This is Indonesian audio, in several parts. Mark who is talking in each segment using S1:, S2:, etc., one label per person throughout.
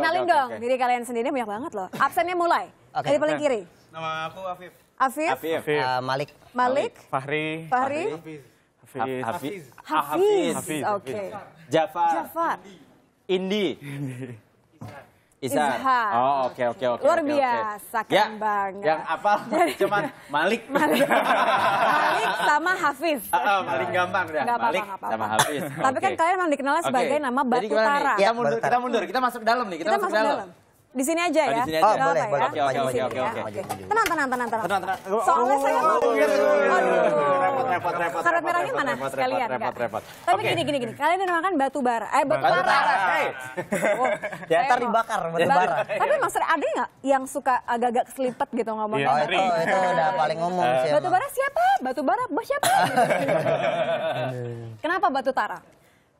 S1: kenalin okay, dong okay. diri kalian sendiri banyak banget loh. Absennya mulai. Okay. Dari paling kiri.
S2: Nama aku Afif. Afif. Afif. Afif. Uh, Malik. Malik. Fahri. Fahri. Hafiz. Hafiz. Hafiz. Hafiz. Oke.
S1: Jafar. Jafar.
S2: Indi. Indi.
S1: Izhar. Oh, oke
S3: oke oke. Luar biasa, okay. keren ya, banget. Yang apa? Cuman Malik. Malik.
S1: Malik sama Hafiz. Uh, uh,
S3: Malik gampang ya. Gak
S1: Malik apa -apa, sama Hafiz. Tapi okay. kan kalian memang dikenalnya sebagai okay. nama Batu Tara. Ya, kita mundur, kita mundur. Kita masuk dalam nih. Kita, kita masuk, masuk dalam. dalam. Di sini aja ah, ya. Oh, aja. Oh, boleh, boleh. Oke, oke, oke, oke. Tenang, tenang, tenang, tenang. Tenang, tenang. Soalnya saya oh, mau oh, oh, repot, repot, repot. Karat merahnya mana? Sekalian. Repot, repot. repot. Tapi okay. gini, gini, gini. Kalian udah makan batu bara. Eh, batu batu bara. bara.
S3: Ya,
S2: ntar dibakar batu bara. Tapi
S1: Mas ada gak yang suka agak-agak keselipet gitu ngomong? Oh, itu iya, itu udah iya. paling umum sih. Eh. Batu bara siapa? Batu bara, bos siapa? Kenapa batu tara?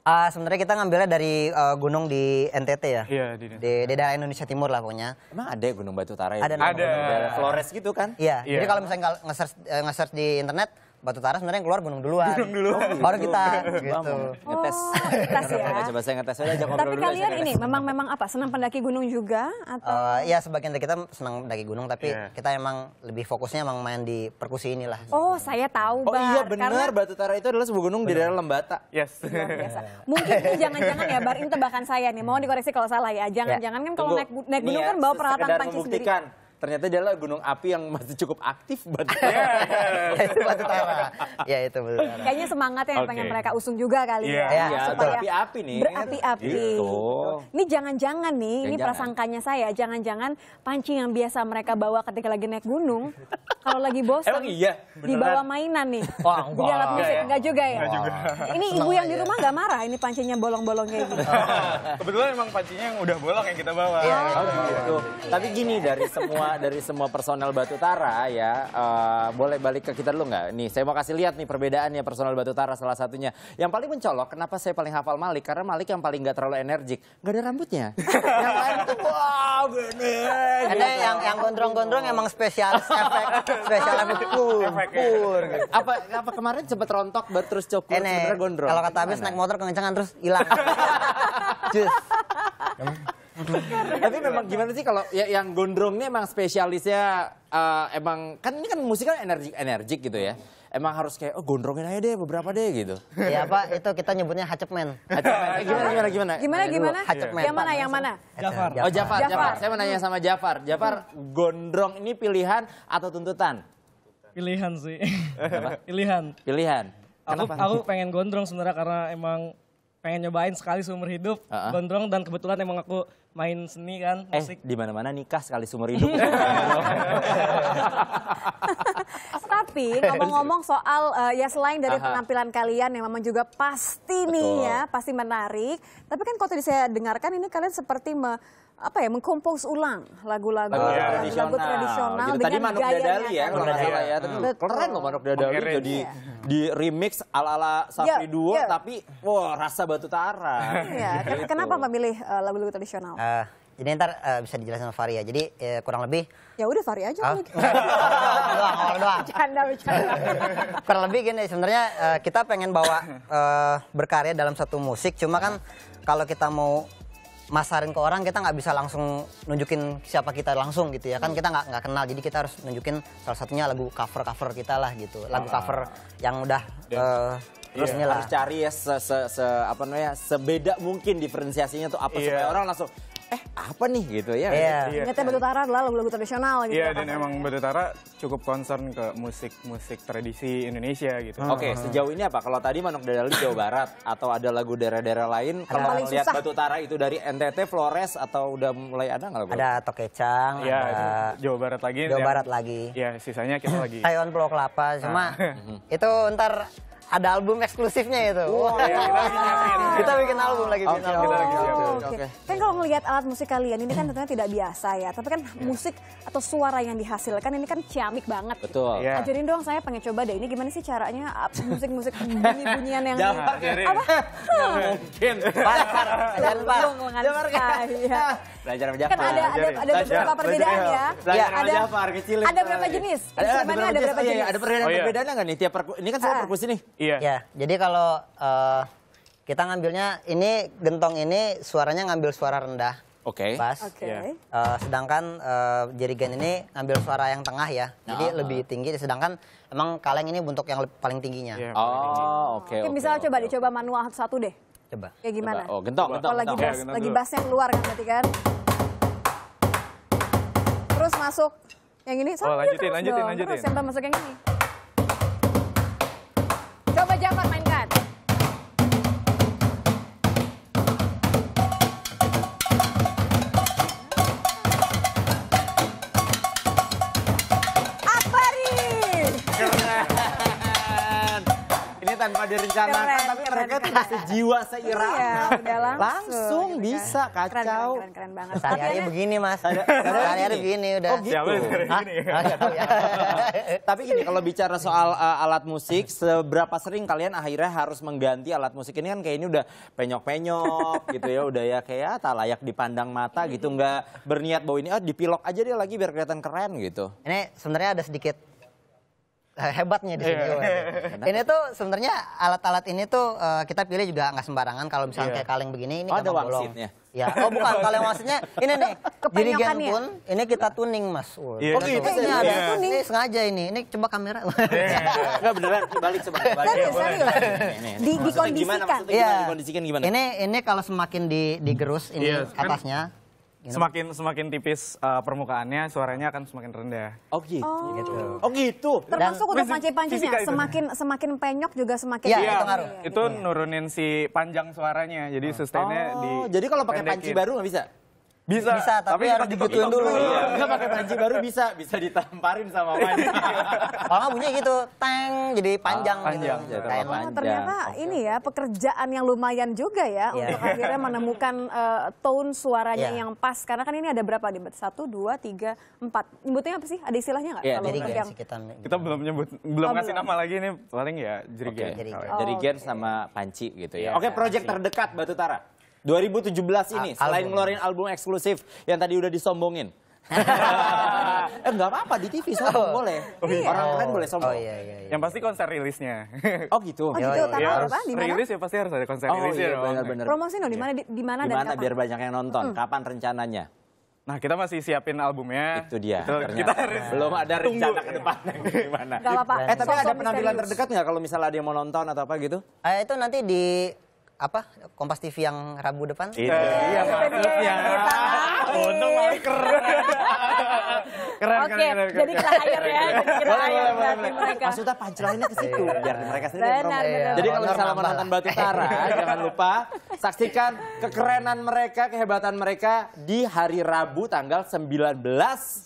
S2: Uh, Sebenarnya kita ngambilnya dari uh, gunung di NTT ya. Iya di, di, di daerah Indonesia Timur lah pokoknya. Emang ada ya Gunung Batu Tara ya? Ada. Ada. Flores gitu kan? Iya. Yeah. Jadi kalau misalnya nge-search eh, nge di internet batu tara sebenarnya yang keluar gunung duluan. Gunung dulu. Oh, baru kita gitu. Oh, ya.
S1: ngetes. ya.
S2: Coba, coba saya ngetes aja ngobrol Tapi kalian ini
S1: memang memang apa? Senang pendaki gunung juga atau?
S2: Uh, ya sebagian dari kita senang pendaki gunung tapi yeah. kita emang lebih fokusnya emang main di perkusi inilah.
S1: Oh, saya tahu, oh, Bar. Oh iya benar, Karena...
S2: Batu Tara itu adalah sebuah gunung bener. di daerah Lembata. Yes. Biasa.
S1: Mungkin ini jangan-jangan ya, Bar, ini tebakan saya nih. Mohon dikoreksi kalau salah ya. Iya. Jangan-jangan kan kalau naik, naik gunung iya, kan bawa peralatan pancing sendiri
S3: ternyata dia adalah gunung api yang masih cukup
S2: aktif buat itu utara. ya itu betul
S1: kayaknya semangatnya yang okay. pengen mereka usung juga kali ya, iya. Iya, supaya berapi-api nih berapi-api iya. gitu. ini jangan-jangan nih ini prasangkanya saya jangan-jangan pancing yang biasa mereka bawa ketika lagi naik gunung kalau lagi bosan Emang iya? dibawa mainan nih. Oh, Di alat musik enggak, juga ya? Enggak juga. Ini Senang ibu yang di rumah enggak marah ini pancinya bolong-bolong kayak gitu.
S3: kebetulan emang pancinya yang udah bolong yang kita bawa. Iya, oh, gitu. Tapi gini dari semua dari semua personel Tara ya, eh, boleh balik ke kita dulu nggak? Nih, saya mau kasih lihat nih perbedaannya personel Tara salah satunya. Yang paling mencolok kenapa saya paling hafal Malik karena Malik yang paling nggak terlalu energik, nggak ada rambutnya.
S2: yang lain tuh wow bener. Ada yang yang gondrong-gondrong emang spesial efek Spesial efek pur. Ya. Gitu. Apa apa kemarin cepet rontok baru terus copot sebenarnya gondrong. Kalau kata habis naik motor kencangan terus hilang. Jus.
S3: Tapi memang gimana sih kalau ya, yang gondrong ini emang spesialisnya uh, emang kan ini kan musik kan energik energik gitu ya. Emang harus kayak oh gondrongin aja deh beberapa deh gitu. Iya
S2: apa itu kita nyebutnya hacepmen. Hacepmen. Eh, gimana gimana gimana? Gimana gimana? Hacepmen. Yang mana yang mana? Jafar. Oh Jafar, Jafar. Saya mau nanya
S3: sama Jafar. Jafar gondrong ini pilihan atau tuntutan? Pilihan sih. Kenapa? Pilihan. Pilihan. Aku aku pengen gondrong sebenarnya karena emang pengen nyobain sekali seumur hidup uh -uh. gondrong dan kebetulan emang aku main seni kan eh, musik. Eh, di mana-mana nikah sekali seumur hidup.
S1: Tapi iya, ngomong-ngomong iya. soal uh, ya selain dari Aha. penampilan kalian yang memang juga pasti Betul. nih ya, pasti menarik. Tapi kan kalau tadi saya dengarkan ini kalian seperti me, apa ya mengkompos ulang lagu-lagu oh, ya. tradisional, -lagu
S3: tradisional gitu. dengan Tadi Manuk Dadali ya kan. kalau nggak salah ya. Tapi Betul. keren loh Manuk Dadali Mengeren. jadi iya. di remix ala-ala Safri yeah,
S2: Duo yeah. tapi wah wow, rasa batu tara. Iya, gitu.
S1: kenapa memilih eh, lagu-lagu tradisional?
S2: Uh, jadi ntar uh, bisa dijelasin sama Fari ya. Jadi uh, kurang lebih.
S1: Ya udah Fari aja. Oh. doang, awal doang. Bercanda, bercanda.
S2: kurang lebih gini sebenarnya uh, kita pengen bawa uh, berkarya dalam satu musik. Cuma kan kalau kita mau masarin ke orang kita nggak bisa langsung nunjukin siapa kita langsung gitu ya kan hmm. kita nggak nggak kenal jadi kita harus nunjukin salah satunya lagu cover cover kita lah gitu lagu ah. cover yang udah uh, Terus iya, harus cari ya
S3: se, se, se apa namanya sebeda mungkin diferensiasinya tuh apa yeah. supaya orang langsung eh apa nih gitu ya. Iya. Yeah. Ingatnya
S1: Batu Tara adalah lagu-lagu tradisional gitu. Iya ya, dan emang
S3: Batu Tara cukup concern ke musik-musik tradisi Indonesia gitu. Oke, ah. sejauh ini apa? Kalau tadi Manok Dadali Jawa Barat atau ada lagu daerah-daerah lain, kalau lihat Batu Tara itu dari NTT, Flores atau udah mulai ada nggak lagu? Ada Tokecang, ya, ada Jawa Barat lagi. Jawa Barat lagi. Iya
S2: sisanya kita lagi. Taiwan Pulau Kelapa, cuma ah. itu ntar ada album eksklusifnya itu. Wow. Wow. Iya, kita, bikin, album lagi. Bikin album. Oh, Okay. Okay. okay.
S1: Kan kalau ngelihat alat musik kalian ini kan tentunya tidak biasa ya. Tapi kan yeah. musik atau suara yang dihasilkan ini kan ciamik banget. Betul. Gitu. Iya. Yeah. Ajarin dong saya pengen coba deh ini gimana sih caranya musik-musik bunyi-bunyian yang Jangan apa?
S3: Mungkin. Pasar.
S1: Jangan lupa. Jangan lupa.
S3: Belajar sama kan Jafar. Kan ada ada, ya? ada beberapa perbedaan ya. Belajar ya, Ada Jafar kecil. Ada berapa iya. jenis? Ada, ada berapa iya, iya. jenis? Ada, berapa jenis? ada perbedaan oh, iya.
S2: nggak nih tiap perku, ini kan saya ah. perkusi nih. Iya. Ya, jadi kalau uh, kita ngambilnya ini gentong ini suaranya ngambil suara rendah.
S3: Oke. Okay. Pas. Okay. Yeah.
S2: Uh, sedangkan uh, jerigen ini ngambil suara yang tengah ya. Nah, jadi uh. lebih tinggi. Sedangkan emang kaleng ini bentuk yang paling tingginya. Yeah, oh, oke. Okay, okay, okay, okay,
S1: coba okay. dicoba manual satu deh. Coba. Kayak gimana? Coba. Oh,
S2: Coba. gentok. Oh, lagi bass, ya, lagi
S1: yang keluar kan berarti kan? Terus masuk yang ini. Sampai oh, lanjutin, iya terus lanjutin, dong. lanjutin. Terus yang masuk yang ini.
S3: tanpa direncanakan keren, tapi
S2: keren, mereka tuh sejiwa seirama iya, langsung, langsung gitu bisa kan. kacau keren, keren, keren banget sehari-hari begini mas oh, gitu. sehari-hari begini udah oh gitu
S3: tapi gini kalau bicara soal uh, alat musik seberapa sering kalian akhirnya harus mengganti alat musik ini kan kayak ini udah penyok-penyok gitu ya udah ya kayak ah, tak layak dipandang mata gitu nggak berniat bahwa ini ah dipilok aja dia lagi biar kelihatan keren gitu
S2: ini sebenarnya ada sedikit hebatnya di sini. Iya. Yeah. ini tuh sebenarnya alat-alat ini tuh uh, kita pilih juga nggak sembarangan kalau misalnya yeah. kayak kaleng begini ini oh, ada bolong. Ya, oh bukan kaleng wasitnya ini nih. Dirigen pun ini kita tuning Mas. Oh, yeah. oh gitu. Ini ada yeah. tuning. Ini sengaja ini. Ini coba kamera. Iya. nggak yeah. beneran balik coba balik. ini, ini. Di dikondisikan. Iya.
S3: Dikondisikan gimana? Ini
S2: ini kalau semakin di digerus ini yeah. Kan atasnya
S3: Semakin semakin tipis uh, permukaannya, suaranya akan semakin rendah. Oh gitu. Oh, oh gitu. gitu. Oh, gitu. Termasuk untuk panci-pancinya, semakin
S1: itu. semakin penyok juga semakin Iya, ya,
S3: itu Itu iya. nurunin si panjang suaranya. Jadi hmm. sustainnya oh, di Jadi kalau pakai panci baru nggak bisa? Bisa. Bisa, tapi, tapi harus digituin dulu. Iya. Bisa pakai panci baru bisa, bisa
S2: ditamparin sama Mani. Kalau bunyi gitu, teng jadi panjang, ah, gitu. panjang gitu. Ya, panjang. Oh, ternyata
S1: ini ya pekerjaan yang lumayan juga ya yeah. untuk akhirnya menemukan uh, tone suaranya yeah. yang pas. Karena kan ini ada berapa nih? Satu, dua, tiga, empat. Nyebutnya apa sih? Ada istilahnya nggak? Yeah, kalau yang...
S3: Kita, kita belum nyebut, belum oh, ngasih nama lagi ini paling ya jerigen. Okay. Jerigen, ya. oh, okay. sama panci gitu ya. Iya, oke, okay, project terdekat Batu Tara. 2017 ini A selain ngeluarin album eksklusif yang tadi udah disombongin. eh nggak apa-apa di TV sombong oh. boleh. Oh, iya. Orang lain boleh oh, sombong. Oh, iya, iya, iya. Yang pasti konser rilisnya. oh gitu. Oh, oh iya, gitu. Tanggal ya, Rilis ya pasti harus ada konser oh, rilisnya iya, ya, Bener, bener.
S1: Promosi dong di iya. mana di mana dan kapan? biar
S3: banyak yang nonton. Hmm. Kapan rencananya? Nah, kita masih siapin albumnya. Itu dia. Itu, kita harus belum ada rencana Tunggu. ke depan gimana. Gak apa-apa. Eh, tapi -so ada penampilan misterius. terdekat
S2: nggak kalau misalnya dia mau nonton atau apa gitu? Eh, itu nanti di apa Kompas TV yang Rabu depan? Iya, iya iya, iya, iya keren. Oke, jadi kita hire ya.
S3: Kita hire mereka. Maksudnya pancelannya ke situ. Biar mereka sendiri benar, benar. Iya. Jadi kalau misalnya menonton Batu Tara, jangan lupa saksikan kekerenan mereka, kehebatan mereka di hari Rabu tanggal 19.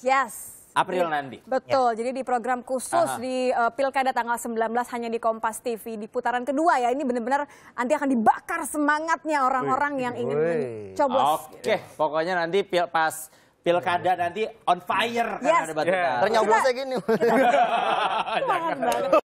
S1: Yes. April nanti. Betul. Ya. Jadi di program khusus Aha. di uh, Pilkada tanggal 19 hanya di Kompas TV di putaran kedua ya. Ini benar-benar nanti akan dibakar semangatnya orang-orang yang ingin mencoblos.
S3: Oke, okay. pokoknya nanti pil pas pilkada nanti on fire yes. kan ada yeah. Ternyoblosnya gini.
S1: Kita, banget.